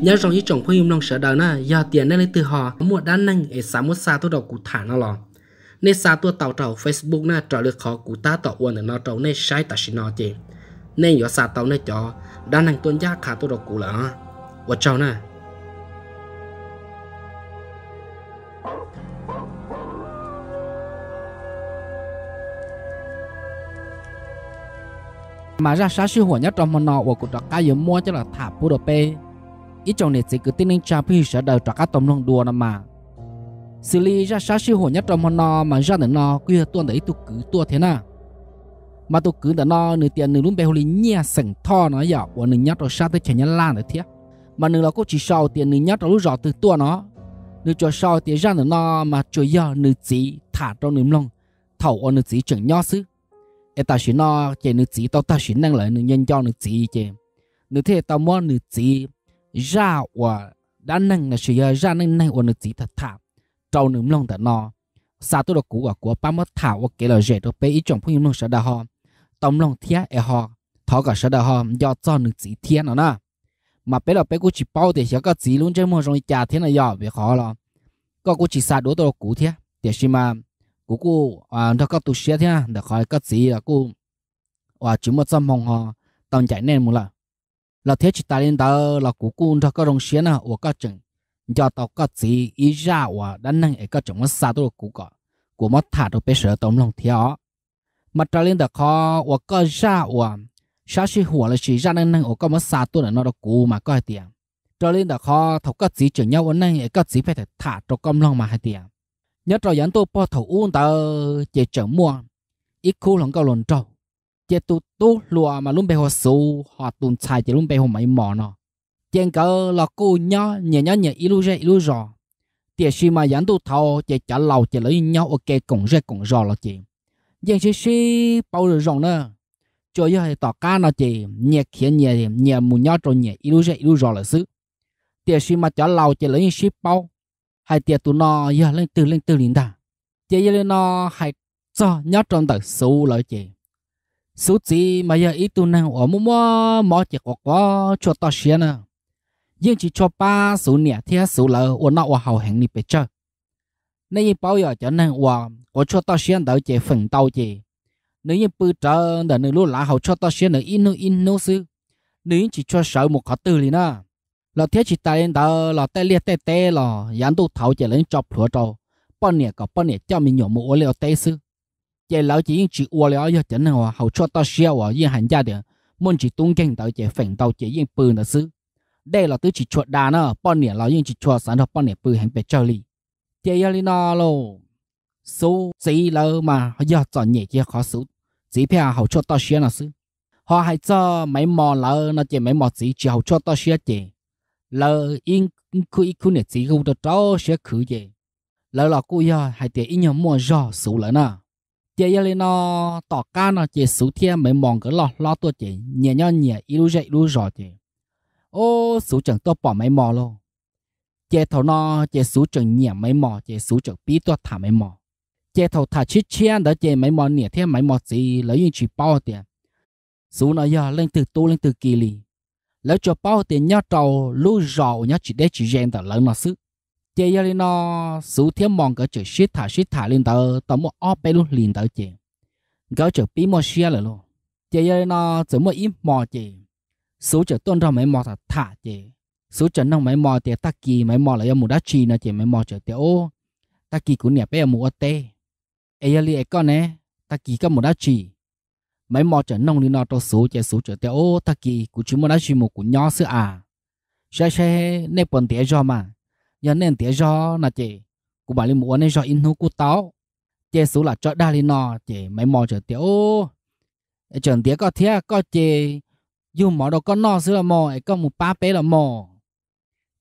nhớ rằng ý trọng khuyên lòng sợ đời na giờ tiền nên lấy từ họ mua đan năng để xã mua xa tôi đầu cụ thả nó lò nên xa tôi tàu tàu facebook na trở được khó cụ ta tàu uẩn nó tàu nên sai ta xin nó chị nên giờ xa tàu nên cho đan năng tuân giác khả tôi đầu cụ là và chào na mà ra sáng sư hỏa nhất trong món nọ của cụ trọ cá giống mua cho là thả bù đồ pê ít trong nét sẽ cứ tin anh cha phi sẽ đầu trả các tôm lông đùa nè mà xử lý ra sát siêu hồ nhất trong hòn nó mà ra nó nọ kia tuần đấy tôi cứ tua thế nào mà tôi cứ đến nó nửa tiền nửa lúc bé hồ lý nhia sừng tho nó giờ của à, nửa nhất rồi sát tới chảy nhân lan nữa thế mà nửa là có chỉ sau tiền nửa nhất rồi lúc rõ từ tua nó nửa cho sau tiền ra đến nó mà cho giờ nửa chỉ thả trong nửa lông thầu ở nửa chỉ chẳng nho xứ em ta chỉ nó chỉ nửa chỉ tao ta chỉ năng lại nửa nhân cho nửa chỉ chỉ nửa thế tao muốn nửa chỉ ra và đã nâng là sự uh, ra nâng nâng của nó chỉ thật thà trâu nướng lông thật nó xa tôi được cũ của của ba mất thảo và kể là dễ được bé ý chồng phụ nông sợ đà họ tổng lòng thiết e họ thọ cả sợ đà họ do cho nướng chỉ thiên nó nè mà bé là bé cú chỉ bao để sẽ có chỉ luôn trên môi trong trà thiên là giỏi về khó lo có cú chỉ xa đối tôi được cũ để xem mà cú cú à nó có tu sĩ thiên để khỏi có chỉ là cú và chỉ một trăm mong họ tông chạy nên một lần là thế chỉ tài lên đó là cố cún cho các đồng xuyên à của các chừng do tàu các gì ý ra và đã năng ở các chừng mất xa tôi cú cọ của mất thả tôi bây giờ tóm lòng theo mà trở lên đó khó và các ra và sao là chỉ ra năng năng ở các mất xa tôi là nó được cú mà có tiền trở lên đó khó thầu các gì chừng nhau ở năng ở các gì phải thả cho công lòng mà hay tiền nhất rồi dẫn tôi bỏ thầu uống tờ chỉ chở mua ít khu lòng cao lồn trâu chế tu tu lùa mà luôn bề hồ sù họ tùn xài chế luôn bề hồ mấy mỏ nó chèn cỡ là cô nhớ nhẹ nhớ nhẹ ilu ra ilu rò tiệt si mà dán tu thầu chế trả lầu chế lấy nhau ok cũng ra cũng rò là chị chèn si si bao rồi ròng nữa cho yêu hay tỏ ca nó chị nhẹ khiến nhẹ nhẹ mù nhớ rồi nhẹ ilu ra ilu rò là xứ tiệt si mà trả lầu chế lấy ship bao hay tiệt tu nó yêu lên từ lên từ liền ta chế yêu lên nó hay cho nhớ trong tờ số lợi chị số gì mà giờ ít tu năng ở mua mua chỉ có có cho tao xia nè nhưng chỉ cho ba số nhẹ thì số lợ ở nọ ở hậu hàng đi bị chơi nên như bao giờ cho nên ở có cho tao xia đỡ chỉ phần tao chỉ nếu như bự trở đỡ nếu lúc lá hậu cho tao xia nữa in nữa in nữa sư nếu chỉ cho sợ một khó tư liền nè là thế chỉ tay lên đó là tay liệt tay tay là dán tu thầu chỉ lên cho, lúa trâu bao nhiêu cả bao nhiêu cho mình nhổ một ô liều tay sư chị lão chỉ chỉ uo lão cho chấn hòa hậu cho tao xeo hòa yên hành gia được muốn chỉ tung kinh tao chỉ phèn tao chỉ yên bự nữa xứ đây là tứ chỉ chuột đà nó bọn nẻ lão yên chỉ chuột sản hợp bọn nẻ bự hành bề chơi li chị yên li nó lô số gì lơ mà họ giờ chọn nhẹ kia khó số, chỉ phe hậu cho tao xeo nữa xứ họ hay cho mấy mò lơ nó chỉ mấy mò chỉ chỉ hậu cho tao xeo chị lơ yên cứ cứ nè chỉ không được tao xeo khử chị lỡ là cô giờ hay tiền ít nhiều mua giò số lỡ nào chế giờ lên nó ờ, tỏ ca nó chế số thiên mấy mong cái lo lo tua chế nhẹ nhõm nhẹ ít lúc dậy lúc rồi chế ô số chẳng tôi bỏ mấy mò luôn chế thầu nó chế số chẳng nhẹ mấy mò chế số chẳng bí tua thả mấy mò chế thầu thả chiếc chiên đó chế mấy mò nhẹ thêm mấy mò gì lấy những chỉ bao tiền số nó giờ lên từ tu lên từ kỳ lì lấy cho bao tiền nhá trầu lú rồi nhá chỉ để chỉ gen tờ lớn nó sức chế giờ lên nó số thiên mong cái chữ shit thả shit thả lên tờ tao mua óp bê luôn liền tờ chị cái chữ bí mua xe là luôn chế giờ lên nó chỉ mua ít mò chị số chữ tuân ra mấy mò thả thả chị số chữ nông mấy mò thì ta kỳ mấy mò là do mua đá chi nó chị mấy mò chữ tiêu ô ta kỳ cũng nhẹ bây giờ mua tê ấy giờ lên con nè ta kỳ có mua đá chi mấy mò chữ nông đi nó to số chữ số chữ tiêu ô ta kỳ cũng chỉ mua đá chi một cũng nhỏ sữa à xe xe nè bọn tiền cho mà giờ nên tiếc do là chị cũng bà lên muốn nên do in hú cú táo chị số là cho đa lên nọ chị mấy mò chờ tiếc ô chuẩn tiếc có thiệt có chị dù mỏ đâu có nọ xưa là mò ấy có một ba bé là mò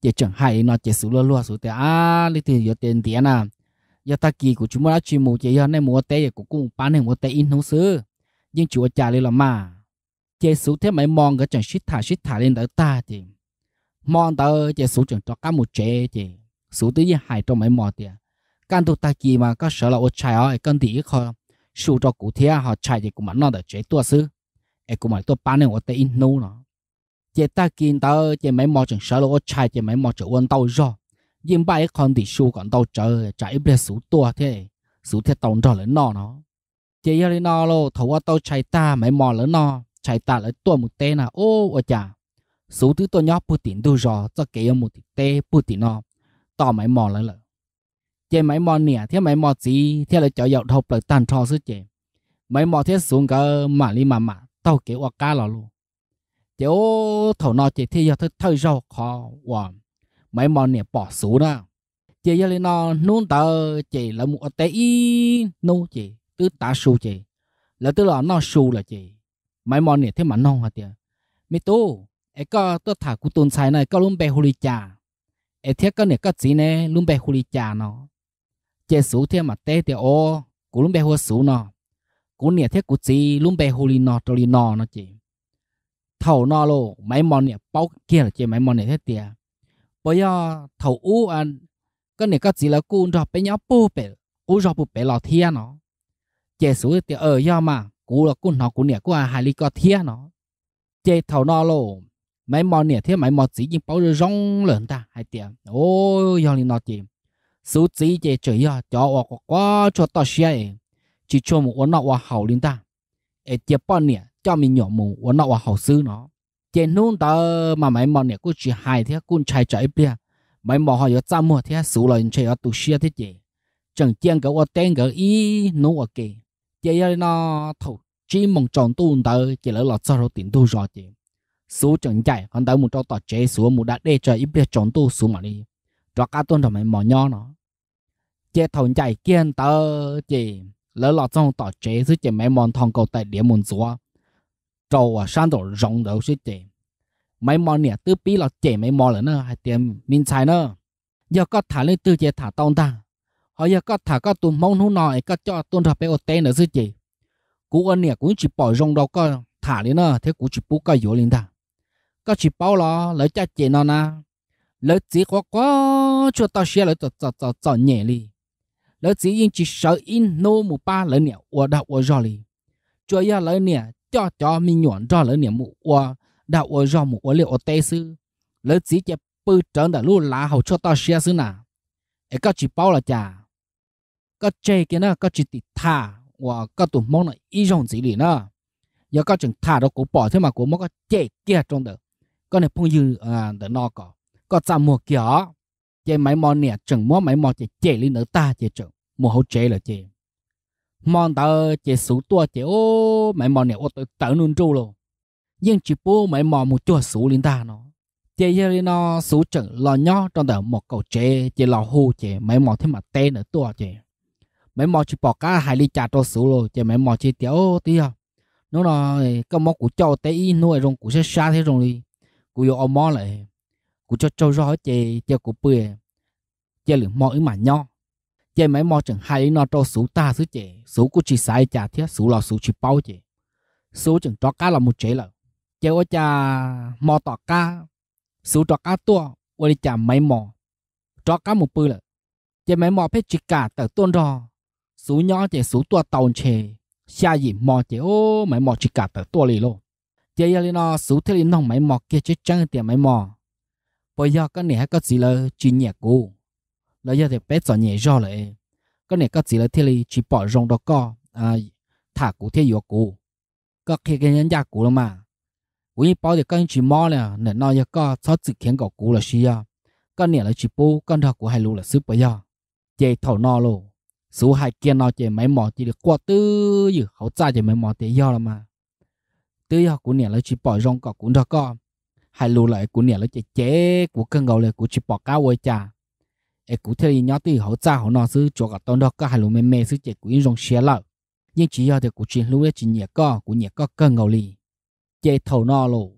chị chẳng hay nó chị số lúa lúa số tiếc à lấy tiền giờ tiền tiếc nè giờ ta kỳ của chúng ta chỉ mua chị giờ nên mua té cũng cũng bán này mua té in hú xứ nhưng chúa trả lên là mà chị số thế mấy mò cái chẳng shit thả shit thả lên đỡ ta chị mòn tờ chỉ số trường cho cá một chế chỉ số tự nhiên hại trong mấy mò tiền căn tu ta kỳ mà có sợ là ô chạy ở cần thì ít khó số cho cụ thia họ chạy thì cũng mà nó được chế tua sư ấy cũng mà tua bán nên ô tê in nô nó chỉ ta kỳ tờ chỉ mấy mò trường sợ là ô chạy chỉ mấy mò trường quân tàu rồi nhưng bài còn thì số còn tàu chờ chạy bê số tua thế số thế tàu rồi lớn nó nó chỉ giờ nó lo thấu tàu chạy ta mấy mò lớn nọ chạy ta lấy tua một tên à ô ô chà số thứ tôi nhóc Putin đâu rõ cho cái ông một tê Putin nó tỏ máy mò lại lợ chế máy mò nè thế máy mò gì thế là cho dạo thọc lại tàn trò sức chế máy mò thế xuống cơ mà li mà mà tao kế hoặc cá lò luôn chế ô thầu nó chế thế giờ thấy thấy rồi khó quá, máy mò nè bỏ số đó chế giờ lên nó nôn tờ chế là một tê y nô chế tứ tá số chế là tứ là nó số là chế máy mò nè thế mà non hả tiền mi tu ấy có tôi thả cú tôn sai này có luôn bè hồ lì trà e ấy thiết có này có gì này luôn bè hồ lì trà nó chế số thiết mà tê thì ô cú luôn bè hồ sú nó cú nè thiết cú gì luôn bè hồ lì nó trò lì nó nó chị thầu nó lô máy mòn này bao kia là chị máy mòn này thiết tiệt bây giờ thầu u anh có này có gì là cú rọ bé nhỏ bù bé cú rọ bù bé lò thiên nó chế số thì ở do mà cú là cú nó cú nè cú à hai lì có thiên nó chế thầu nó lô mấy mò nè thế mấy mò chỉ nhưng bảo giờ rong lớn ta hay tiền ôi giờ này nó chỉ số chỉ chỉ chỉ à cho hoặc quá quá cho tao xe chỉ cho một ổn nọ hoặc hậu linh ta ê tiếp bao nè cho mình nhỏ một ổn nọ hoặc hậu sư nó chỉ nôn ta mà mấy mò nè cũng chỉ hai thế cũng chạy chạy bia mấy mò họ giờ ra mua thế số lần chạy ở tụ xe thế chị chẳng chăng cái ổn tên cái ý nó ok chỉ là nó thầu chỉ mong chọn tu ta chỉ là lọt sao tiền tu rồi chị số chẳng chạy còn tới một cho tọt chế xuống một đã để cho ít biết chọn tu xuống mà đi cho cá tuôn thầm mày mỏ nho nó chế thằng chạy kiên tơ chỉ lỡ lọt trong tọt chế dưới chỉ mấy món thằng cầu tại địa môn xuống trâu à sang rồi rộng đầu dưới chỉ mấy món nè tứ pí lọt chế mấy món nữa nữa hay tiền minh xài nữa giờ có thả lên tư chế thả tông ta họ giờ có thả có tuôn mong hú nòi có cho tuôn thập bé ô tên nữa dưới chỉ cú ơn nè cũng chỉ bỏ rộng đâu có thả lên nữa thế cú chỉ bú cái yếu lên ta có chỉ bao lo lấy cha chị nó na lấy chỉ quá quá cho tao xe lấy tao tao tao tao nhẹ đi lấy chỉ yên chỉ sợ yên nô mù ba lấy nè ua đạo ua rò đi cho ya lấy nè cho cho mi nhọn cho lấy nè mù ua đạo ua rò mù ua liệu tê sư lấy chỉ chè bự trơn đã lu lá hậu cho tao xe sư nà ấy có chỉ bao là chả có chơi cái nó có chỉ tịt thà và có tụ mong là ý rộng gì đi nữa giờ có chừng thà đó cũng bỏ thế mà cũng mong có chơi kia trong được Ờ, có này phong dư à đỡ có có chạm mùa kia chế máy mò nè chừng mò máy mò chế chế lên nữa ta chế chừng mùa hậu chế là chế mòn tờ chế sú tua chế ô máy mò nè ô tớ tớ nôn trâu nhưng chỉ bố máy mò một chua sú lên ta nó chế giờ lên nó sú chừng lò nho trong tờ một cầu chế chế lò hô chế máy mò thêm mà tê nữa tua chế máy mò chỉ bỏ cả hai ly trà cho sú rồi chế máy mò chế tiểu tia à. nó là cái mò của cho tê nuôi rong của sẽ xa thế rồi cú yo mò lại cú cho cho rõ chè chè cú bưởi chè lửa mò mà nho chè mấy mò chẳng hay nó cho số ta số chè số cú chỉ sai chả thiết số lò số chỉ bao chè số chẳng cho cá là một chế lợ, chè ô chà mò tỏ cá số cho cá tua ô đi chà mấy mò cho cá một bưởi lợ, chè mấy mò phết chỉ cả tờ tuôn rò số nhỏ chè số tua tàu chè xa gì mò chè ô mấy mò chỉ cả tờ tua lì luôn giờ giờ lên nó số thế lên nó máy mò kia chết trăng tiền máy mò bây giờ cái này có gì là chỉ nhẹ cũ là giờ thì bé sợ nhẹ rõ lại cái này có gì là thế này chỉ bỏ rong đó co à thả cũ thế yếu cũ có khi cái nhân gia cũ lắm mà cũ như bỏ được cái chỉ mò nè nè nó giờ có sao chỉ khiến cậu cũ là xí à con này là chỉ bố con thằng của hai lũ là sư bây giờ chạy thầu nó luôn số hai kia nó chạy máy mò chỉ được qua tư gì hậu ra chạy máy mò thế do là mà tư họ của nè là chỉ bỏ rong cọ cũng ra co hai lù lại của nè là chỉ chế của cân gầu lại của chỉ bỏ cao với cha ấy cụ thể nhỏ tư họ cha họ nó sư cho cả tôn đó co hai lù mềm mềm sư chế của rong xé lợ nhưng chỉ do thì của chỉ lưu ấy chỉ nhẹ co của nhẹ co cân gầu lì chế thầu nó lù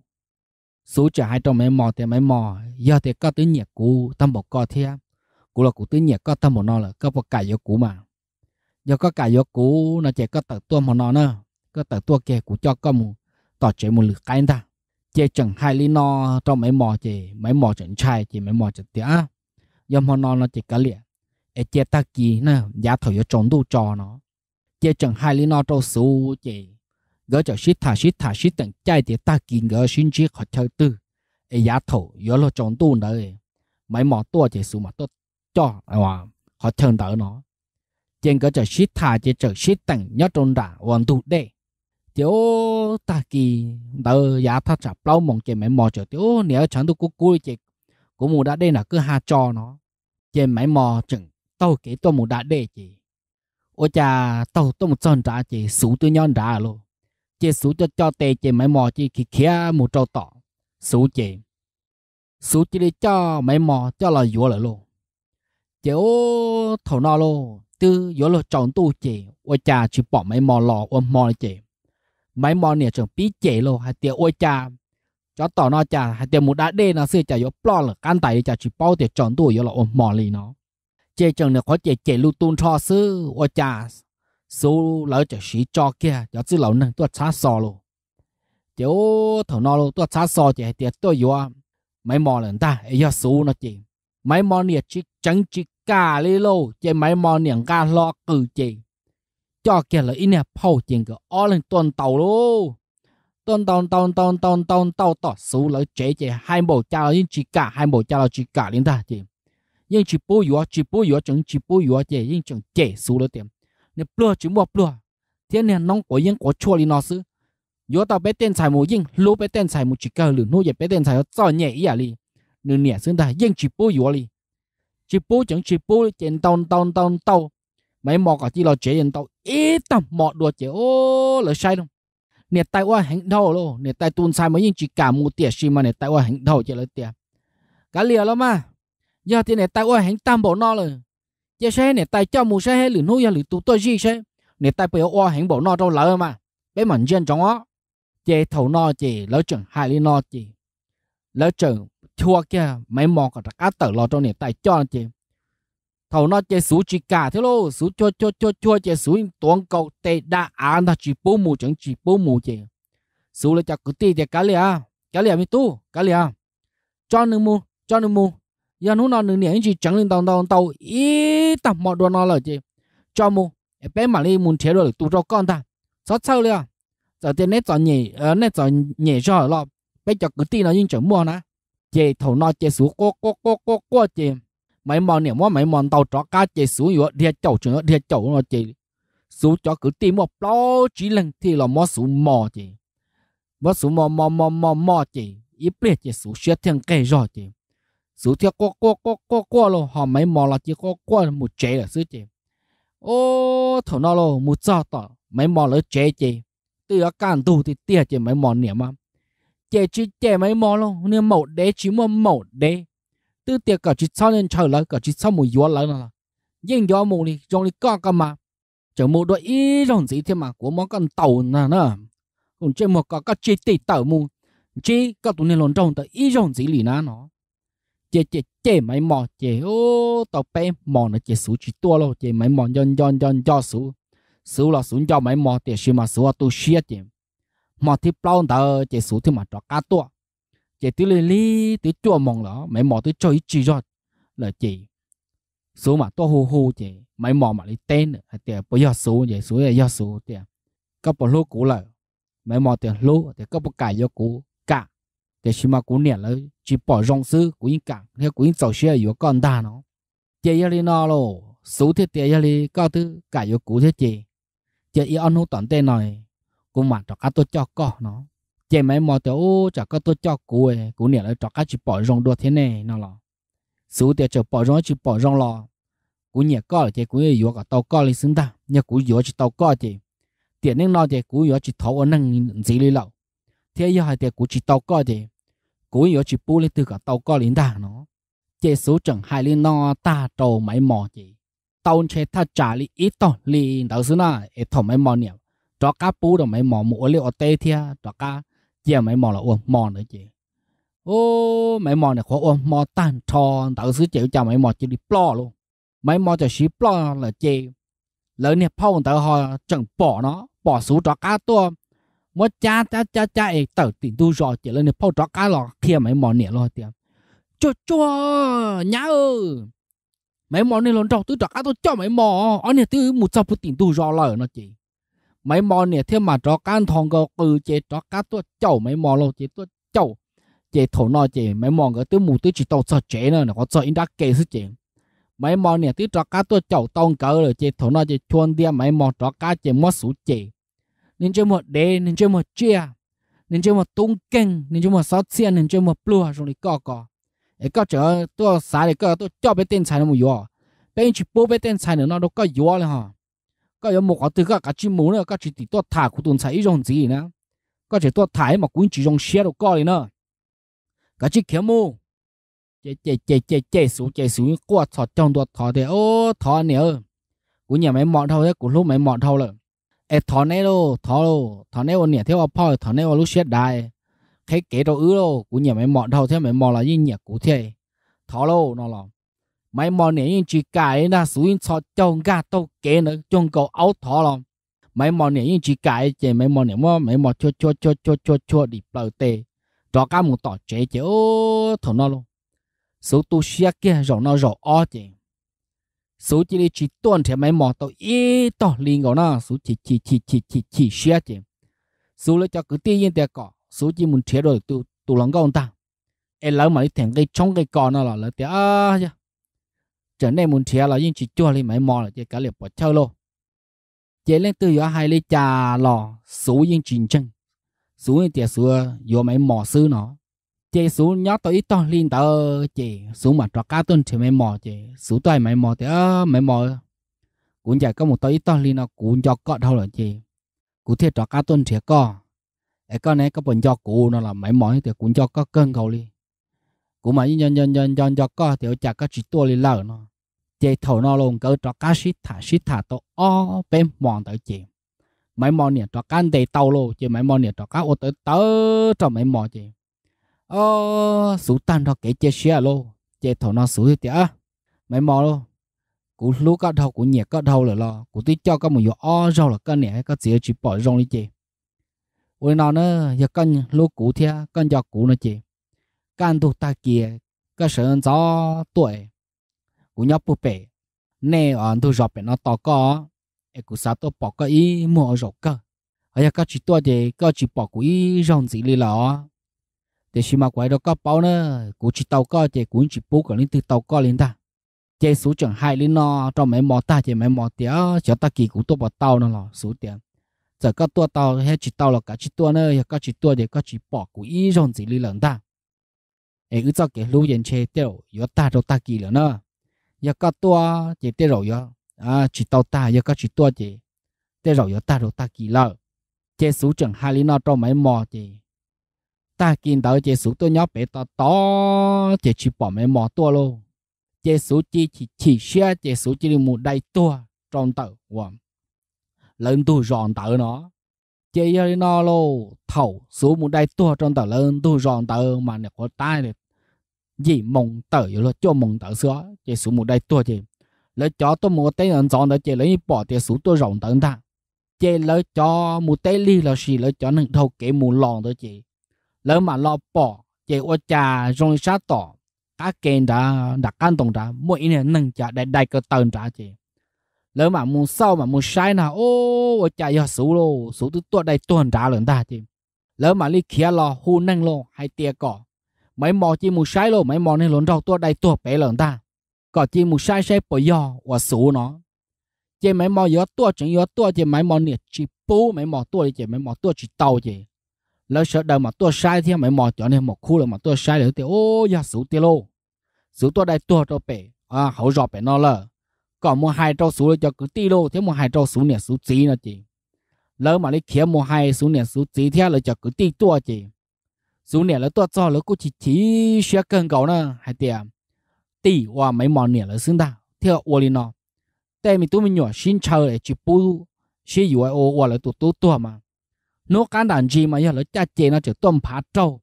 số trả hai trong mấy mò thì mấy mò do thì có tiếng nhạc cũ tâm bộ co thế cũ là cũ tiếng nhạc có tâm bộ nó là có bộ cải do cũ mà do có cải do cũ nó chỉ có tự tua mà nó nữa có tự tua kia cũ cho con mù tỏ chế một lực cái ta chế chẳng hai lý no trong mấy mò chế mấy mò chẳng chai chế mấy mò chẳng tía yom hòn nó nó chế cá liệt e chế ta kỳ nè giá thổi cho trốn đủ cho nó chế chẳng hai lý no trong số chế gỡ cho shit thả shit thả shit tận chai thì ta kỳ gỡ xin chi khỏi chơi tư e giá thổ yếu lo trốn tu nữa mấy mò tua chế số mà tôi cho à họ thường đỡ nó trên gỡ cho shit thả chế cho shit tận nhớ trốn đã hoàn tu đây tiểu ta kỳ tờ giá thắt chặt bao mong chè máy mò chờ tiểu nếu chẳng được cố cố chè cố mù đã đây là cứ hà cho nó chè máy mò chừng tàu kế tàu mù đã đây chè ô cha tàu tàu một chân trả chè sú tôi nhon trả luôn chè sú cho cho tè chè máy mò chè khi kia một trâu tỏ sú chè sú chỉ để cho máy mò cho là vua lại luôn chè ô thầu nó luôn tư vua là chọn tu chè ô cha chỉ bỏ máy mò lò ô mò chè mấy món nè chẳng bị chế lô hay tiệt ôi cha cho tỏ nó cha hay tiêu một đá đê nó xưa cha yếu plon là căn tài cha chỉ bao tiệt chọn tuổi yếu là ôm mò lì nó chế chẳng được có chế chế lưu tuôn cho sư ôi cha số lỡ chả xí cho kia cho sư lão nâng tôi chá sò lô chế ô thằng nó lô tôi chá sò chế tiệt, tôi yếu mấy mò này ta ấy yếu số nó chế mấy món nè chỉ chẳng chỉ cả lê lô chế mấy món nè cả lo cử chế cho kia là in nè phao tiền cái ở lên tuần tàu luôn tuần tàu tàu tàu tàu tàu tàu tỏ số là chế chế hai bộ cha là chỉ cả hai bộ cha là chỉ cả liên ta chị nhưng chỉ bù yếu chỉ bù yếu chẳng chỉ bù yếu chế nhưng chẳng chế số là tiền nè plua chỉ mua plua thế nè nông của yên của chua đi nó xứ yếu tàu bé tên xài mù yên lú bé tên xài mù chỉ cả lửa nuôi bé tên xài nó cho nhẹ ý à li nửa nhẹ xương ta yên chỉ bù yếu li chỉ bù chẳng chỉ bù trên tàu tàu tàu tàu mấy mò cả chi lo chế yên tàu ít tầm mọ đùa chế ô lời sai luôn. nẹt tay qua hành đầu luôn, nẹt tay tuôn sai mấy nhưng chỉ cả mù tiệt xì mà nẹt tay qua hành đầu chế lời tiệt cá lìa lắm mà giờ thì nẹt tay qua hành tam bộ no rồi chế xe nẹt tay cho mù xe hay lửa nuôi lửa tụ tôi gì xe nẹt tay bây qua hành bộ no đâu lỡ mà bé mảnh chân trong ó chế thầu no chế lỡ chừng hai ly no chế lỡ chừng thua kia mấy mò cả cá tờ lo trong nẹt tay cho chế thầu nó chơi sú chỉ cả thế lô sú cho cho cho cho chơi sú tuấn cầu tê đa án ta chỉ bố mù chẳng chỉ bố mù chơi sú là chả cứ tê để cá lìa cá lìa mi tu cá lìa cho nương mù cho nương mù giờ nó nó nương nè chỉ chẳng lên tàu tàu tàu ý tập mọi đồ nó là chơi cho mù bé mà đi muốn chơi rồi tụ cho con ta sao sao lìa giờ tiền nét giờ nhỉ ờ, nét giờ nhảy cho lọ bây giờ cứ tê nó nhưng chẳng mua nè chơi thầu nó chơi sú cô cô cô cô cô chơi mấy món nè mua mấy món tàu chó cá chế xuống yếu thiệt chậu chứ thiệt chậu nó chế số cho cứ tìm một lo chỉ lần thì là mua số mò chế mua số mò mò mò mò mò chế ít biết chế số xe thằng kê rồi chế số thiệt qua qua qua qua qua lo họ mấy mò là chỉ qua qua một chế là số chế ô thằng nó luôn một giờ tỏ mấy mò là chế chế từ cản tù thì tiệt chế mấy mò nè mà chế chỉ chế mấy mò luôn nên mẫu đế chỉ mua mẫu đế tư tiệc cả chỉ sau nên chờ lại cả chỉ sau một gió lại là nhưng gió mù đi trong đi có cơ mà chẳng một đôi ý rồng gì thế mà của món con tàu nè nè còn trên một có các chi tỷ tàu mù chi các tụi này lồn trong tàu ý rồng gì lì nè nó chè chè chè máy mò chè ô tàu pe mò nó chè số chỉ to luôn chè máy mò yon yon yon cho số, số là số cho máy mò tiền xí mà sú à tu xí tiền, mò thì bao giờ chè số thì mà cho cá to chị tí lì lì tí chua mong đó mấy mỏ tí chơi chị rồi là chị số mà to hù hù chị mấy mỏ mà lấy tên hay tiền bây giờ số vậy số là do số tiền các bọn lô cũ là mấy mỏ tiền lô thì các bọn cải do cũ cả thì chỉ mà cũ nè là chỉ bỏ rong sư cũng cả theo cũng giàu xe yếu con đàn nó chị giờ đi nó rồi số thì tiền giờ đi cao thứ cải do cũ thế chị chị ăn hút toàn tên này cũng mà cho các tôi cho co nó chế mấy mò chỗ cho có tôi cho cụ ấy cụ nè là cho các chị bỏ rong đua thế này nó lo số tiền cho bỏ rong chị bỏ rong lo cụ nhẹ co là chế cụ yếu cả tàu co lên xứng ta nhẹ cụ yếu chỉ tàu co chị tiền nên lo chế cụ yếu chỉ thấu ở năng gì lấy lậu thế giờ hai tiền cụ chỉ tàu co chị cụ yếu chỉ bù lên từ cả tàu co lên ta nó chế số chẳng hai lên nó ta trầu mấy mò chị tàu chế ta trả lý ít to lý đầu xứ na ít thầu mấy mò nè cho cá bù đầu mấy mò mua liệu tây thia cho cá chia mấy mò là uông mò nữa chị ô mấy mò này khó uông mò tan tròn tạo sự chịu cho mấy mò chỉ đi plo luôn mấy mò cho xí plo là chị lỡ này phong tao họ chẳng bỏ nó bỏ số cho cá to, mua cha cha cha cha ấy tao tỉnh tu rồi chỉ lỡ nè phong cho cá lò kia mấy mò nè lo tiệm cho cho nhá ơi mấy mò này lon trâu tứ cho cá tôi cho mấy mò ở nè tứ một trăm phút tỉnh tu rồi lỡ nó chị mấy mò nè thêm mà cho can thong cơ cứ chế cho cá tua chậu mấy mò lâu chế tua chậu chế thổ nọ chế mấy mò cái tiêu mù tiêu chỉ tàu sợ chế nữa nó có sợ in đã kê sức chế mấy mò nè tiêu cho cá tua chậu tông cơ rồi chế thổ nọ chế chuồn đi mấy mò cho cá chế mót sú chế nên chơi một đế nên chơi một chia nên chơi một tung kinh nên chơi một sáu xiên nên chơi một blue rồi đi cò cò ấy có chờ tôi xài thì có tôi cho bé tiền xài nó mù yếu bé chỉ bố bé tiền xài nữa nó đâu có yếu rồi hả có một cái từ các cái chim mũ nữa các chỉ tỷ tuột thả của tuần thấy trong gì nữa các chỉ tuột thải mà cũng chỉ trong xe đồ coi nữa các chỉ kiếm mũ chế chế chế chế chế số chế số qua thọ trong tuột thọ ô thọ nữa của nhà máy mọn thâu đấy của lúc máy mọn thâu rồi ê thọ này đâu thọ đâu thọ ô nhỉ theo vào thọ này ô lúc xe đại cái kế đồ ứ đâu của nhà máy mọn thâu theo máy mọn là gì nhỉ cụ thể thọ đâu nó lòng mấy mò nè yên chỉ cả na là số yên cho chồng gà tàu kế nữa chồng cầu áo thọ lòng mấy mò nè yên chỉ cả chỉ mấy mò nè mò mấy mò chua chua chua chua chua chua đi bờ tê cho cá một tỏ chế chế ô thọ nó luôn số tu xia kia rồi nó rồi o chị số chỉ đi chỉ tuần thì mấy mò tao ít tỏ liền gọi nó số chỉ chỉ chỉ chỉ chỉ chỉ xia chị số lấy cho cứ tiên yên tiệt cỏ số chỉ muốn chế rồi tu tu lòng ông ta em lỡ mà đi thèm cái trong cái cò nó là lỡ tiệt à dạ trở nên muốn chia là những chỉ cho lên máy mò là chỉ cả liệp bỏ chơi luôn chỉ lên từ gió hai lấy trà lò số những chỉnh chân số những tiệt số gió máy mò sư nó chỉ số nhớ tới ít to lên tờ chỉ số mà trò cá tuần thì máy mò chỉ số tôi máy mò thì máy mò cũng chạy có một tới ít to lên nó cũng cho cọ đâu là chỉ cũng thiệt trò cá tuần thì có ấy con này có bọn cho cụ nó là máy mò thì cũng cho có cân cầu đi cũng mà nhân nhân nhân nhân cho có thì chả có chỉ tua lên lở nó chế thầu nó luôn cơ cho cá xít thả xít thả tổ o bên mòn tới chị mấy mòn nè cho cá để tàu lô chứ mấy mòn nè cho cá ô tới tớ cho mấy mòn chị ờ sú tan cho cái chế xe lô chế thầu nó sú thì á mấy mòn lô cú lú cá đầu cú nhẹ cá đầu rồi lo cú tí cho cá một vô o rau là cá nè cá chỉ chỉ bỏ rong đi chị ôi nó nữa giờ con lú cú thia con cho cú nó chị can thuộc ta kia cái sợ gió tuổi u nhóc bố bè, nè ở thu rọp bể nó to có em cũng sao tôi bỏ cái ý mua rọp cơ ấy các chị tôi thì các chị bỏ ý rong gì đi lọ để xí mà quay đó có bao nữa cũng chỉ tàu có thì cũng chỉ bố cả lên từ tàu có lên ta chế số chẳng hai lên nó trong mấy mò ta chế mấy mò tía cho ta kỳ cũng tôi bỏ tàu nó lọ số tiền giờ các tua tàu hay chỉ tàu là cả chỉ tua nữa các chỉ tua thì các chỉ bỏ cũng ý rong gì đi lần ta ấy cứ cho cái lưu yên chế tiêu yếu ta đâu ta kỳ lần nữa giờ có tua chỉ tê rồi giờ à chỉ tàu ta giờ có chỉ tua chỉ tê rồi giờ ta rồi ta kỳ lợ chế số chẳng hai lý nó trong mấy mò chỉ ta kiến tới chế số tôi nhóc bé to to chế chỉ bỏ mấy mò tua luôn chế số chỉ chỉ chỉ xe chế số chỉ một đầy tua trong tàu quầm lớn tu giòn tàu nó chế giờ nó luôn thầu số một đầy tua trong tàu lớn tu giòn tàu mà nó có tai để gì mộng tử rồi cho mộng tử xưa chỉ số một đây tôi chỉ lấy cho tôi một tay ấn chọn đó chỉ lấy bỏ tiền số tôi rộng tận ta chỉ lấy cho một tay ly là gì lấy cho những thâu kế một lon đó chỉ lấy mà lo bỏ chỉ ô cha rồi sát tỏ các kênh đã đặt căn tổng ra mỗi ngày nâng trả đại đại cơ tần trả chỉ lấy mà muốn sau mà muốn sai nào ô ô cha giờ số lô số tôi tôi đây tuần trả lần ta chỉ lấy mà ly kia lo hù năng lo hay tiền cỏ mấy mò chi mù sai lô mấy mò nên lốn đầu tua đầy tua bé lợn ta có chi mù sai sai bỏ yo và sú nó chỉ mấy mò yo tua chẳng yo tua chỉ mấy mò nè chỉ bú mấy mò tua chỉ mấy mò tua chỉ tàu chỉ lỡ sợ đời mà tua sai thì mấy mò cho nên một khu là mà tua sai để thì ô ya sú tiê lô sú tua đầy tua cho bé à hậu rọ bé nó lơ. có mua hai trâu sú cho cứ tiê lô thế mua hai trâu sú nè sú gì nó chỉ lỡ mà lấy kia mua hai sú nè sú gì thì là cho cứ tiê tua chỉ dù nè là tôi cho là cô chỉ chỉ xe cần cầu nè hay tiệt tỷ qua mấy món nè là xứng ta theo ô li nó tại mình tụi mình nhỏ xin chờ để chỉ bù, xe u ô qua là tụi tôi tua mà nó cán đàn gì mà giờ là cha chè nó chỉ tôm phá trâu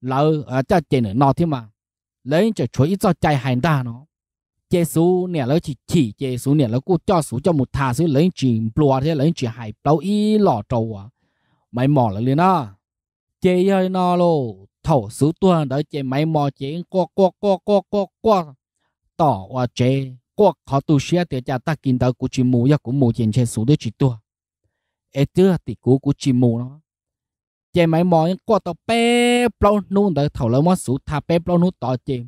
lỡ à cha chè nữa nó thế mà lấy chỉ chuối cho chạy hành ta nó chế số nè lỡ chỉ chỉ chế số nè lỡ cô cho số cho một thà số lấy chỉ bùa thế lấy chỉ hải bao y lọ trâu à mấy mỏ là liền đó chế hơi nó lô thầu số tuần đó chế máy mò chế qua qua qua qua qua qua tỏ qua chế qua khó tu sửa thì cha ta kinh tới cũng chim mua ya cũng mua tiền trên số đứa chỉ tua ấy chưa thì cũng cũng chim mua nó chế máy mò qua tàu bé bao nu đó thầu lớn mất số tha bé bao nu tỏ chế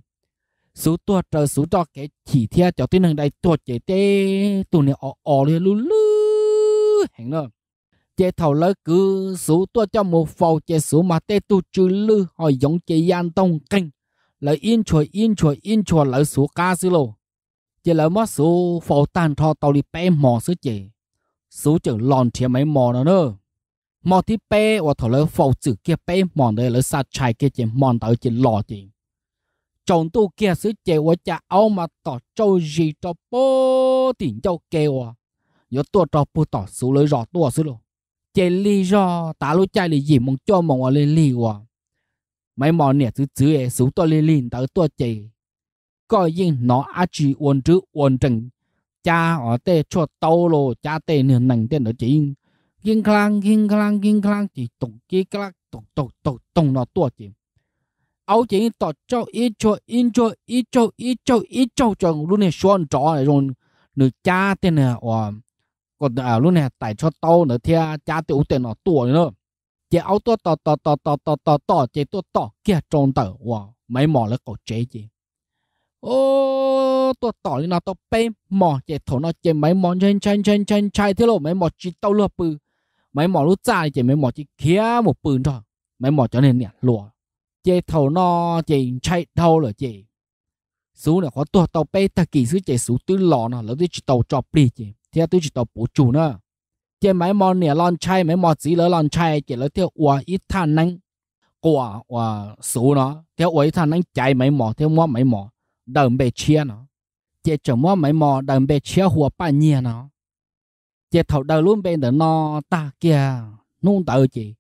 số tua trời số cho cái chỉ theo cho tin hàng đây tua chế tê tụi này ò ò lên lú lú hẹn rồi chế thầu lỡ cứ số tua cho một phò chế số mà tê tu trừ lư hỏi giống chế gian tông kinh lỡ yên chuột yên chuột yên chuột lỡ số ca sư lô chế lỡ mất số phò tàn thọ tàu đi pe mò sư chế số chữ lòn thiệt mấy mò nó nữa mò thì pe và thọ lỡ phò chữ kia pe mò đấy lỡ sát chai kia chế mòn tới chế lò chế chồng tu kia sư chế và cha ao mà tỏ châu gì cho bố tỉnh châu kêu à nhớ tua cho bố tỏ số lỡ rõ tua sư lô chế lý do ta lúc chạy lý gì mong cho mong ở lên lý quá mấy mò nè thứ thứ ấy số to lên lên tới to chế có yên nó á chỉ ổn chứ ổn chừng cha ở tê cho tàu lô cha tê nền nành tên nó chỉ kinh khlang kinh khlang kinh khlang chỉ tục kia khlang tục tục tục tục nó to chế áo chỉ tỏ cho ít cho ít cho ít cho ít cho ít cho cho luôn này xoan trỏ này rồi nửa cha tê nè ổn กเออารุ่นเนี่ยไต่ชดโตเนอะเทียจ้าตอวเตนอตัวเนอะเจ้าเอาตัวต่อต่อต่อต่อต่อต่อเจ้าตัวต่อเกี่ยจงเต๋อว้าไม่หมอแล้วก็เจ๊จีโอ้ตัวต่อนี่เนาะตัวเป้หมอเจ้าถนเนเจ้าไม่หมอเชนเชนเชนเชนชายที่ยวไม่หมอจีเต้าเลือปือไม่หมอรู้จ่ายเจ้าไม่หมอจีเขี้ยหมดปืนท้อไม่หมอจะเนี่ยเนี่ยลัวเจ้าถนเนาเจ้าใช้เท่าเลยเจ้าสู้เนี่ยขอตัวต่อเป้ตะกี้ซื้อเจ้าสู้ตื้อหล่อเนาะแล้วที่จีเต้าจอบปีเจ้า thì tôi chỉ tàu bổ chủ nữa thì mấy mò nè lon chay mấy mò gì lỡ lon chay chỉ lỡ theo ủa ít than năng của ủa số nó theo ủa ít than năng chạy mấy mò theo mua mấy mò đầm bề chia nó chỉ chờ mua mấy mò đầm bề chia hùa ba nhia nó chỉ thầu đầu luôn bên đó, nó ta kia nung tờ chị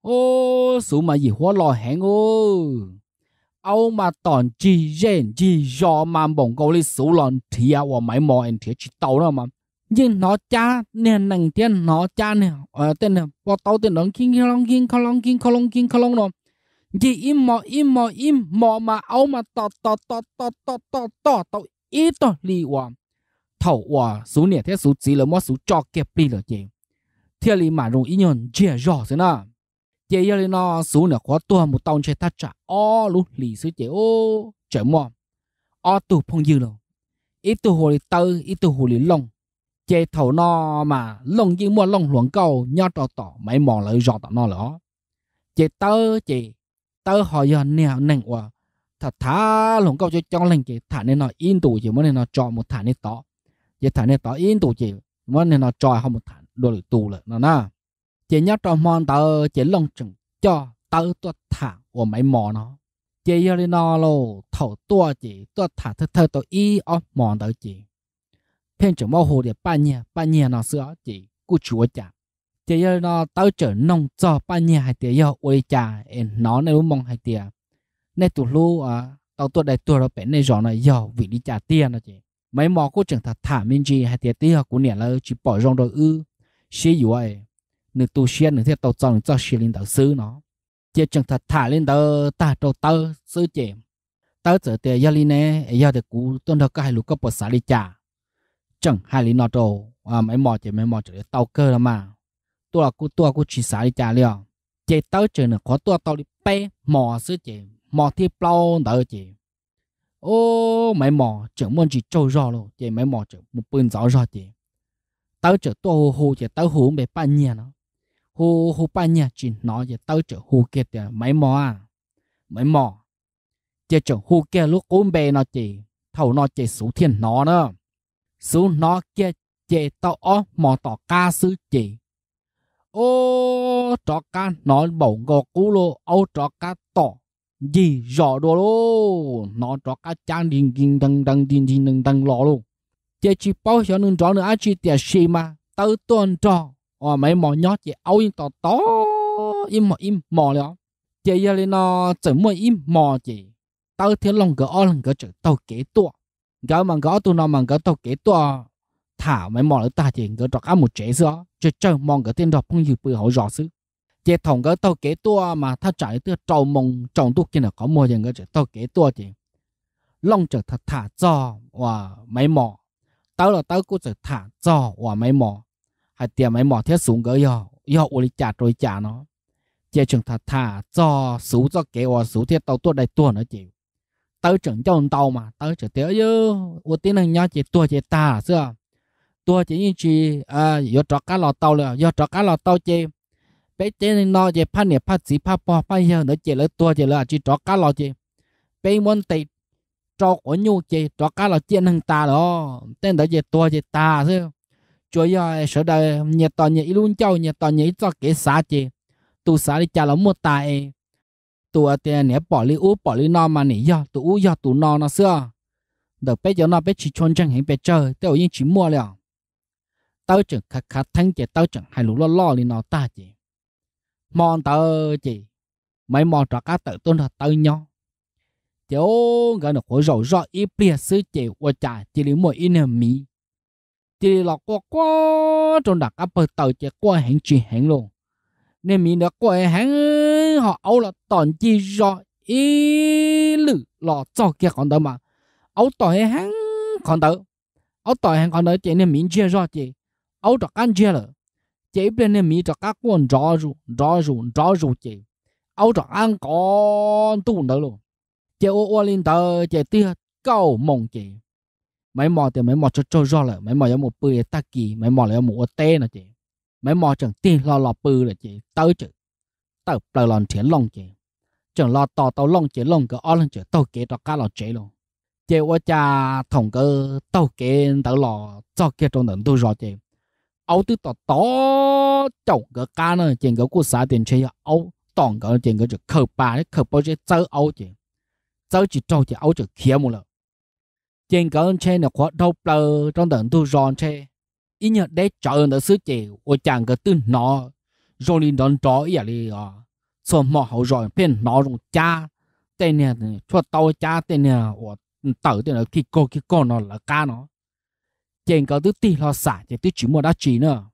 ô số mà gì hóa lò hẹn ô ao mà tòn chi rèn chi giò mà bổng câu lý số lon thia ủa mấy mò anh thia chỉ tàu nữa mà nhưng nó cha nên nằng tiền nó cha nè ở ờ, tên nè bỏ tàu tiền đóng kinh kinh long kinh kinh long kinh kinh long kinh kinh long nó chỉ im mò im mò im mò mà áo mà tọ tọ tọ tọ tọ tọ tọ tọ ít tọ lì hòa thầu hòa số nè thế số chỉ là mất số cho kẹp đi là gì thế lì mà rồi ý nhận chia rõ thế nào chế giờ nó số nè khó tua một tàu chạy ta trả o luôn lì số chế ô chở mò o tụ phong dư rồi ít tụ hồ lì tơ ít tụ hồ lì lông chế thầu nó mà lông như mua lông luồng câu nhau trò tỏ mấy mò lợi rõ tỏ nó lỡ chế tớ chế tớ hỏi giờ nèo nèo quá thật thà luồng câu cho cho lành chế thả nên nó yên tủ chế mới nên nó cho một thả nên tỏ chế thả nên tỏ yên tủ chế mới nên nó cho không một thả đồ lửa tù lợ nó na chế nhau trò mòn tớ chế lông chừng cho tớ tuột thả của mấy mò nó chế giờ nó lô thầu tua chế tuột thả thơ thơ tớ y ở mòn tớ chế 偏 chỗ mau hồ để để 半夜半夜 nó sữa chỉ cú chúa chả thì giờ nó tao trở nông cho nhà cho 半夜 hay thì giờ ôi chả nó nên lúc mong hay tiền, nên tụi lu à tao tụi đại tụi nó bên nên rõ này giờ vì đi trả tiền nó chỉ mấy mỏ cô chẳng thật thả mình gì hay thì thì của nhà là chỉ bỏ rong rồi ư xí dù ấy nửa tu xuyên nửa theo tàu cho cho xí lên tàu xứ nó chỉ chẳng thật thả lên tàu ta tàu tàu xứ chị tao trở tiền giờ lên nè giờ thì cú tuần đầu cái lúc có bỏ xả đi trả chẳng hai lý nọ đồ à mấy mò chỉ mấy mò chỉ tàu cơ là mà tua cú tua cú chỉ xả đi trả liền chỉ tới chừng là khó tua tàu đi pe mò sứ chỉ mò thì plau đỡ chỉ ô mấy mò chẳng muốn chỉ trâu rõ luôn chỉ mấy mò chỉ một bên rõ rõ chỉ tới chừng tua hù hù chỉ tới hù mấy ba nhà nó hù hù ba nhà chỉ nói chỉ tới chừng hù kia thì mấy mò à mấy mò chỉ chừng hù kia lúc ôm bè nó chỉ thầu nó chỉ số thiên nó nữa Sú nó kia chế tao ó mò tỏ ca sư chỉ. Ô trọ ca nó bầu ngò cú lô, ô trọ ca tỏ. Gì rõ đồ lô, nó trọ ca trang đình kinh đăng đăng đình đình đăng đăng lọ lô. Chế chỉ bao giờ nâng rõ nữa á chỉ tìa xì mà, tao tuần trọ. Ồ mấy mò nhó chế áo yên tỏ tỏ, im mò im mò lọ. Chế giờ lên nó chẳng mò im mò chế. Tao thiên lòng gỡ o lòng gỡ chữ tao kế tuộc gỡ mà gỡ tụi nó mà gỡ tao kể to à. thả mấy mỏ ta thì gỡ trọc ăn một chế sữa cho chờ mong gỡ tiền đọc không dịp bự hậu rõ sự chế thòng gỡ tao kể to à mà tha chạy từ à, trầu mông trồng tu kia là có mua gì gỡ chế tao kể to chỉ long trở thật thả cho và mấy mỏ tao là tao cũng trở thả cho và mấy mỏ hay tiền mấy mỏ thiết xuống gỡ yo yo uli chả rồi trả nó chế trường thật thả cho số cho kế và số thiết tao tuột đây tuột nữa chịu tới trưởng cho tàu mà tới trưởng tiêu yêu, u tiên này nhau chỉ tua chỉ ta à, xưa tua chỉ như chỉ à yo cho cá lò tàu rồi yo cho cá lò tàu chỉ bé chế này nó chỉ phát nhiệt phát gì phát bò phát hiền nữa chỉ lấy tua chỉ là chỉ cho cá lò chỉ bé muốn tị cho của nhu chỉ cho cá lò chỉ nâng ta đó tên đó chỉ tua chỉ ta à, xưa chúa yo sợ đời nhiệt tàu nhiệt luôn cho nhiệt tàu nhiệt cho cái xã chỉ tu xã đi chả là mua tài ตัวเตียเนี่ยปอลีอู้ปอลีนอมาเนี่ยยอตัวอู้ยอตัวนอนะเสื้อเดี๋ยวไปเดี๋ยวนอไปชิชนจังเห็นไปเจอเต่วยิ่งชิมัวเลยเต้าจึงคัดคัดทั้งเจเต้าจึงให้หลุล่อล่อลีนอตาจีมองเต้าจีไม่มองจากกาเต้าต้นเต้าเนาะเจ้าก็หนูหัวเราะรออีเปลี่ยนซื้อเจียวจ่าจีลิมัวอีเนมีจีลิหลอกกัวกัวจนดักกับเปิดเต้าเจียกัวแหงจีแหงลงเนี่ยมีเด็กกัวแหง họ ấu là tòn chi do ý lử lò cho kia còn đỡ mà ấu tỏi hắn còn đỡ ấu tỏi hắn còn đỡ chỉ nên miễn chia do chỉ ấu cho ăn chia rồi chỉ bên nên miễn cho các quân rõ rụ rõ rụ rõ rụ chỉ ấu cho ăn có tu đỡ luôn chỉ ô ô lên tờ chỉ tia cầu mong chỉ mấy mò thì mấy mò cho cho do là mấy mò giống một bự ta kỳ mấy mò là một tê nữa chị mấy mò chẳng tiền lo lò bự là chị tới chữ tao bờ lòng chế lòng chế chẳng lo tao tàu lòng chế lòng cơ ở lòng chế tàu kế tàu cá lòng chế luôn chế ở chà thằng cơ tàu kế tàu lo cho kế trong đợt tôi rồi chế ấu tư tao to chậu cơ cá nữa chế cơ của xã tiền chế ấu tòng cơ chế cơ chỉ khờ bà đấy khờ bà chế chơi ấu chế chơi chỉ trâu chế ấu chế kia một lần chế cơ chế nó có đâu bờ trong đợt tôi rồi chế ý nhớ để chờ đợi sứ chế ở chàng cơ tư nó rồi linh đón chó ý là à cho à, mỏ hậu rồi bên nó rong cha tên nè cho tao cha tên nè của tàu tên là khi cô khi cô nó là ca nó trên cái thứ tì lo xả chỉ thứ chỉ mua đá chỉ nữa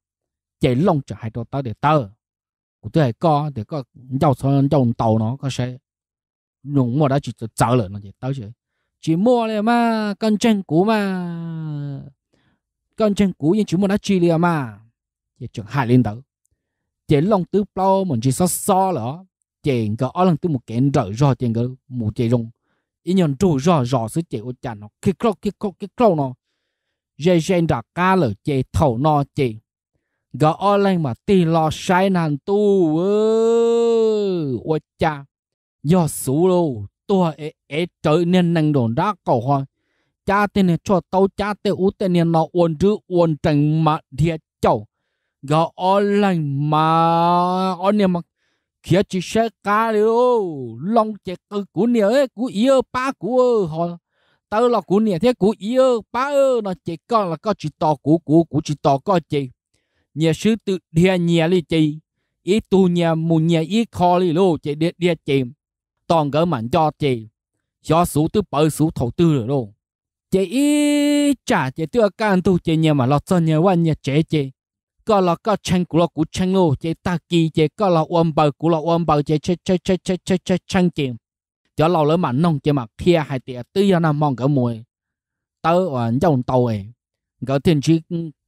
chạy lòng cho hai đầu tao để tao của tôi hay co để có giàu cho giàu tàu nó có sẽ dùng mua đá chỉ cho lợn nó chỉ tao chứ chỉ mua này mà cần chân cũ mà cần chân cũ nhưng chỉ mua đá chỉ liền mà chỉ chuẩn hai lên tao chỉ lòng tư bao mình chỉ so so là chỉ có ở lòng tư một cái rỡ rõ chỉ có một chỉ rong ý nhận chủ rõ rõ sự chỉ của cha nó khi câu khi câu khi câu nó dễ dàng đặt cá lở chỉ thầu nó chỉ có ở lòng mà tì lo sai nàn tu ơ ôi cha do số lô tua ấy ấy trở nên năng đồn đã cầu hoa cha tên cho tao cha tên út tên nó uốn chữ uốn trành mà thiệt chậu gà online mà online mà kia chỉ xe cá liu long chè cơ của nè ấy của yêu ba của họ tao là của nè thế của yêu ba nó chè con là có chỉ to của của của chỉ to có chè nhà sư tự địa nhà li chè ý tu nhà mù nhà ý kho li lô chè địa địa chè toàn gỡ mạnh cho chè cho số tư bờ số thổ tư rồi đâu chè ý trả chè tư can tu chè nhà mà lọt cho nhà quan nhà chè chè ก็เราก็เชงกูเรากูเชงโลเจตากีเจก็เราอมเบากูเราอมเบาเจเชเชเชเชเชเชเชงเกมเดี๋ยวเราเลยมันน้องเจมักเทียหายเตียตื้อยนะมองกับมวยเตอร์อ่ะยงโตเอก็เทียนชี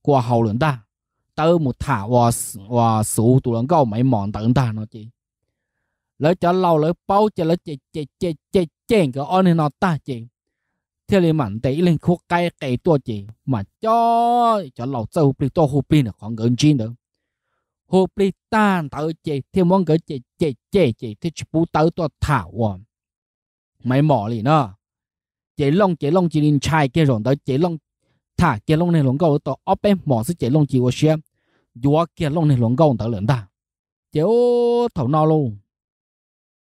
กัวเฮาหลุนตาเตอร์มุถาว่าว่าสูตัวนั้นก็ไม่มองต่างตาเนาะจีแล้วจะเราเลยเป้าจะแล้วเจเจเจเจเจงก็อ้อนให้นอนตาเจ thế là mình để lên khu cái cái tua chỉ mà cho cho lão sâu bị tua hồ pin là khoảng gần chín nữa hồ pin tan tao chỉ thì mong cái chỉ chỉ chỉ chỉ thì chỉ bù tao tua thảo à mày mỏ liền đó chỉ long chỉ long chỉ lên chai cái rồi đó chỉ long thả cái long này long câu tao ốp em mỏ sẽ chỉ long chỉ của xem dúa cái long này long câu tao lớn ta chỉ ô thảo nào luôn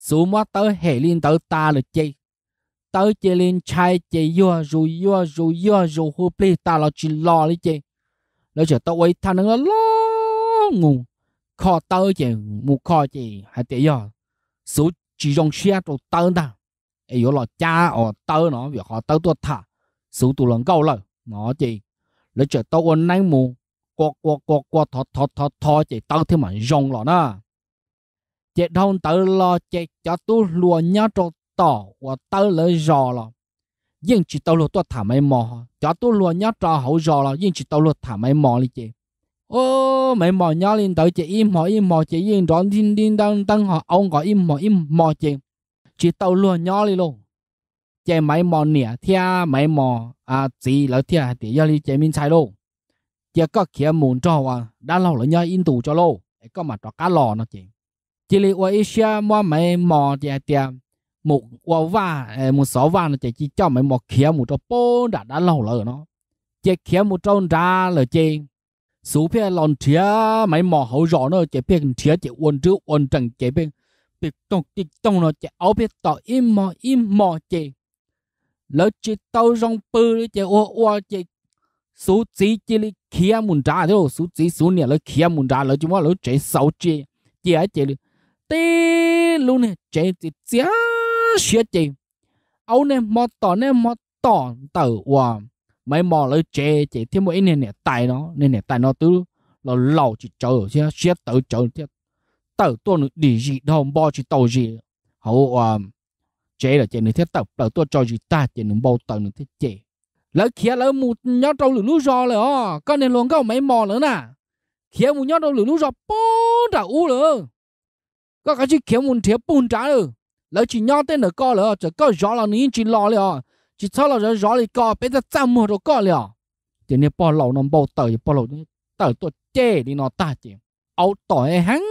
xuống mắt tao hệ liên tao ta là chơi tới chị lên chai chị yo ru yo ru yo ru hu pli ta lo chị lo đi chị nó chờ tao ấy thằng nó lo ngủ khó tới chị mù khó chị hãy chị yo số chỉ trong xe tụ tới ta ấy yo lo cha ở tới nó việc họ tới tụ thả số tụ lần câu lời nó chị nó chờ tao ôn nay mù qua qua qua qua thọ thọ thọ thọ chị tới thế mà rong lo nè chị đâu tới lo chị cho tôi lùa nhá trộn tỏ và tao lỡ rò lò, nhưng chỉ tao lỡ tao thả mấy mò cho tao luôn nhá trò hậu rò lò, nhưng chỉ tao lỡ thả mấy mò đi chị ô mấy mò nhá lên tới chị im mò im mò chị yên đó đinh đinh đang đang họ ông gọi im mò im mò chị chỉ tao luôn nhá đi luôn chị mấy mò nỉa thia mấy mò à gì lỡ thia thì giờ đi chị mình sai luôn chị có kia muốn cho à đã lâu rồi nhá in tù cho lâu có mà trò cá lò nó chị chỉ là ở Asia mua mấy mò thì tiệm một quả va một số va nó chỉ chỉ cho mấy một khía một chỗ bố đã đã lâu lỡ nó chỉ khía một chỗ ra là chỉ số phía lon chia mấy mỏ hậu rõ nó chỉ biết chia chỉ uốn chữ uốn trần chỉ biết biết tông biết tông nó chỉ áo biết tỏ im mò im mò chỉ lỡ chỉ tao rong bự chỉ ô ô chỉ số chỉ chỉ là khía muốn ra thôi số chỉ số nè lỡ khía muốn ra lỡ chúng mà lỡ chỉ sáu chỉ chỉ chỉ là luôn này chỉ chỉ xia chị ấu nè mò tỏ nè mò tỏ tử hòa mấy mò lấy chê chị thêm mỗi nè nè tài nó nè nè tài nó tứ là lẩu chỉ chờ xia xia tử chờ thiệt tử tôi nữa gì đâu bo chỉ tàu gì hậu hòa chế là chế nữa thiết tập là tôi cho gì ta chế nữa bao tàu nữa thiết chế lỡ kia lỡ một nhớ trâu lửa lúa giò rồi ó con này luôn có mấy mò nữa nè kia một nhớ trâu lửa lúa giò bốn đã u rồi có cái gì một thiệp bốn trả rồi lỡ chỉ nhau tên nó co lỡ chỉ có rõ là nín chỉ lo lỡ chỉ sau là rõ là co bây giờ trăm một rồi co lỡ thì nên bỏ lẩu nó bao tờ thì bỏ lẩu tờ tôi chê đi nó ta chỉ ấu tỏi hắn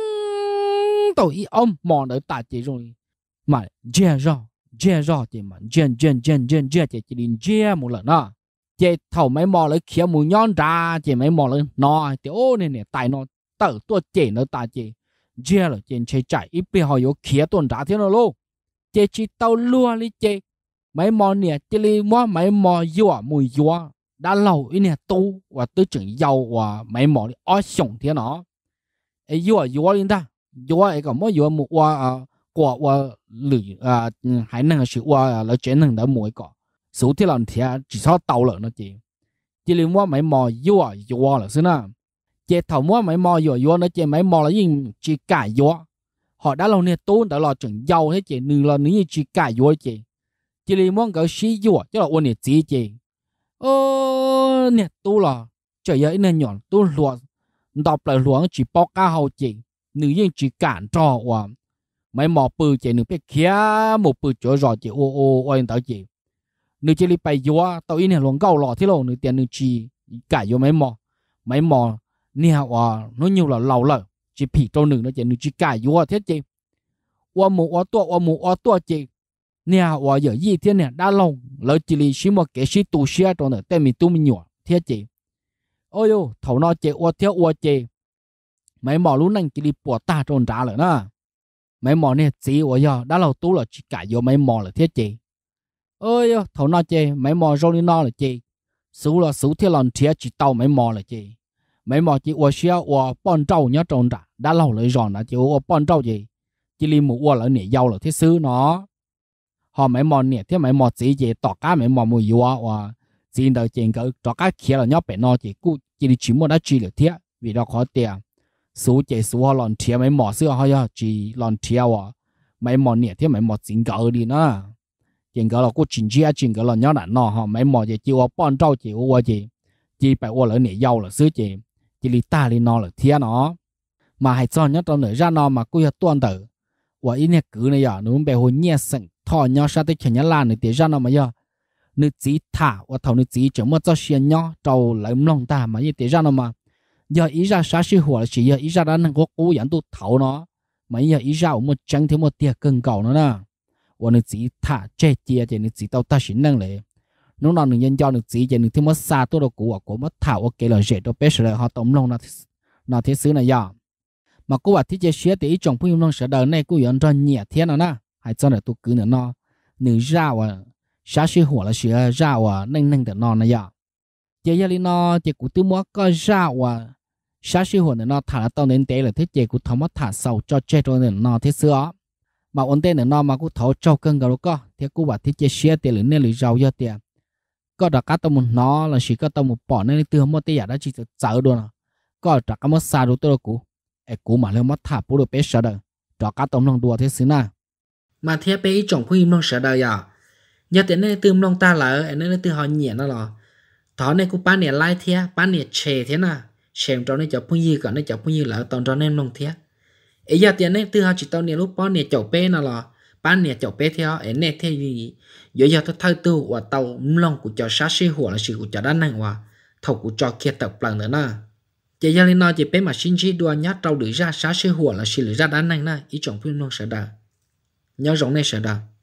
tỏi ông mòn ở ta chỉ rồi mà chê rõ chê rõ thì mà chê chê chê chê chê thì chỉ đi chê một lần đó chê thầu mấy mò lấy khía mù nhon ra chê mấy mò lấy nó thì ô này này tại nó tờ tôi chê nó ta chỉ chê là chê chê chạy ít bị họ yếu khía tuần ra thế nó luôn chế chi tàu lúa li chế mấy mò nè chế li mò mấy mò dùa mùi dùa đã lâu ý nè tu và tư trưởng giàu và mấy mò đi ở sống thế nó ấy dùa dùa lên ta dùa ấy còn mò dùa mù qua quả qua lử à ừ, hải năng sự qua là chuyện năng đã mùi cọ số thế làm thì chỉ sao tàu lợn nó chị chỉ liên mua mấy mò dùa dùa là xưa nè chế thầu mò mấy mò dùa dùa nó chế mấy mò là gì chỉ cả dùa họ đã lâu nè tôn đã lo chuẩn giàu thế chị nương lo nữ như chị cả vui chị chỉ li muốn cái xí vô chứ là ôn nè chị chị ô nè tu là trời ơi nên nhọn tu luộc đọc lại luộc chỉ bao cá hậu chị nữ như chỉ cản trò và mấy mỏ bự chị nữ biết kia một bự chỗ rồi chị ô ô ô anh tao chị nữ chị li bay vô tao in nè luộc gạo lọ thế lộ nữ tiền nữ chỉ cả vô mấy mỏ mấy mỏ nè và nó nhiều là lâu lợ chỉ trâu nừng nó chỉ nừng chỉ cài vô thế chị wa mu wa tua wa mu wa tua chị nè wa giờ gì thế nè đã lòng lỡ chỉ lì xí một cái xí tu xí trong đó tên mình tu mình nhỏ thế chị ôi yo thầu nó chị wa thế wa chị mấy mỏ lúc nãy lì bỏ ta trôn trả rồi nè mấy mỏ này chỉ wa giờ đã lâu tu là chỉ cài vô mấy mỏ là thế chị ôi yo thầu nó chị mấy mỏ rô nó là chị sú là sú thế lòng thế chỉ tàu mấy mỏ là chị mấy mỏ chỉ wa xí wa bọn trâu nhớ trôn trả đã lâu lại rồi nó chỉ ô bọn trâu gì chỉ li mua ô lại nè dâu lại thế xứ nó họ mấy mò nè thế mấy mò gì gì tỏ cá mấy mò mùi yếu à xin đời chuyện cái tỏ cá kia là nhóc bé nó chỉ cú chỉ đi chuyển một đã chỉ được thế vì đó khó tiền số chỉ số họ lòn thiệt mấy mò xưa họ chỉ lòn thiệt à mấy mò nè thế mấy mò chuyện cái đi nó chuyện cái là cú chuyện chia chuyện cái là nhóc đã nó họ mấy mò chỉ chịu bọn trâu chịu ô gì chỉ phải ô lại nè dâu là xứ gì chỉ li ta li nó là thế nó mà hãy cho nhớ trong nữa ra nó mà cứ tuân tử và ý này cứ này giờ nếu bé hồi nhẹ sừng thọ nhau sao tới chuyện nhau là nữa thì ra nó mà giờ nữ chỉ thả và thầu nữ chỉ chỉ mất cho xiên nhau trâu lấy lòng ta mà như thế ra nó mà giờ ý ra sao sư hùa chỉ giờ ý ra đã năng có cố gắng tu thấu nó mà giờ ý ra một trắng thiếu một tia cưng cầu nó nè và nữ chỉ thả che chia thì nữ chỉ tao ta xin năng lệ nó nào nữ nhân cho nữ chỉ thì nữ thiếu mất xa tôi đâu cũ và cố mất thảo và kể lời dễ đâu bé sợ họ tổng lòng nó nó thế xứ này giờ mà cô bảo thiết chế xe thì chồng phụ huynh nông sở đời này cô yên cho nhẹ thế nào na hay cho là tôi cứ nữa nó nữ ra và xa xí hỏa là xe ra và nâng nâng được nó này ya chế giờ đi nó chơi cũng tư mua có ra và xa xí hỏa nữa nó thả là tao nên tế là thích chơi cũng mất thả sầu cho chế rồi nữa nó thế xưa mà ổn tên nữa nó mà cũng thấu cho cân gạo có thế cô bảo thiết chế xe thì lưỡng nên lưỡng rau cho tiền có đặt cá tao một nó là chỉ có tao một bỏ nên tư không có tiền đã chỉ sợ đồ nào có đặt cá mất xa đồ tôi đâu cũ ai cú mà lên mất thả bù được bé sợ đời cho cá tôm lòng đùa thế xứ na mà thế bé chồng phu im lòng sợ đời à nhớ tới nơi tư lòng ta là ở nơi tư họ nhẹ nó là thọ này cũng bán nè lai thế bán nè chè thế na xem cho nên cho phu gì cả nên cho phu gì là tao cho nên lòng thế ấy giờ tiền này tư họ chỉ tao nè lúc bán nè chậu bé nó là bán nè chậu bé theo ấy nè thế gì giờ giờ thay tư và tao lòng của cho sát sĩ là sự của cho đan năng hòa thầu của cho kia tập lần nữa na giờ giờ lên nói chỉ bé mà sinh chỉ đua nhát trâu được ra sáng sẽ hùa là xì được ra đá này na ý chọn phim non sẽ đà nhớ rộng này sẽ đà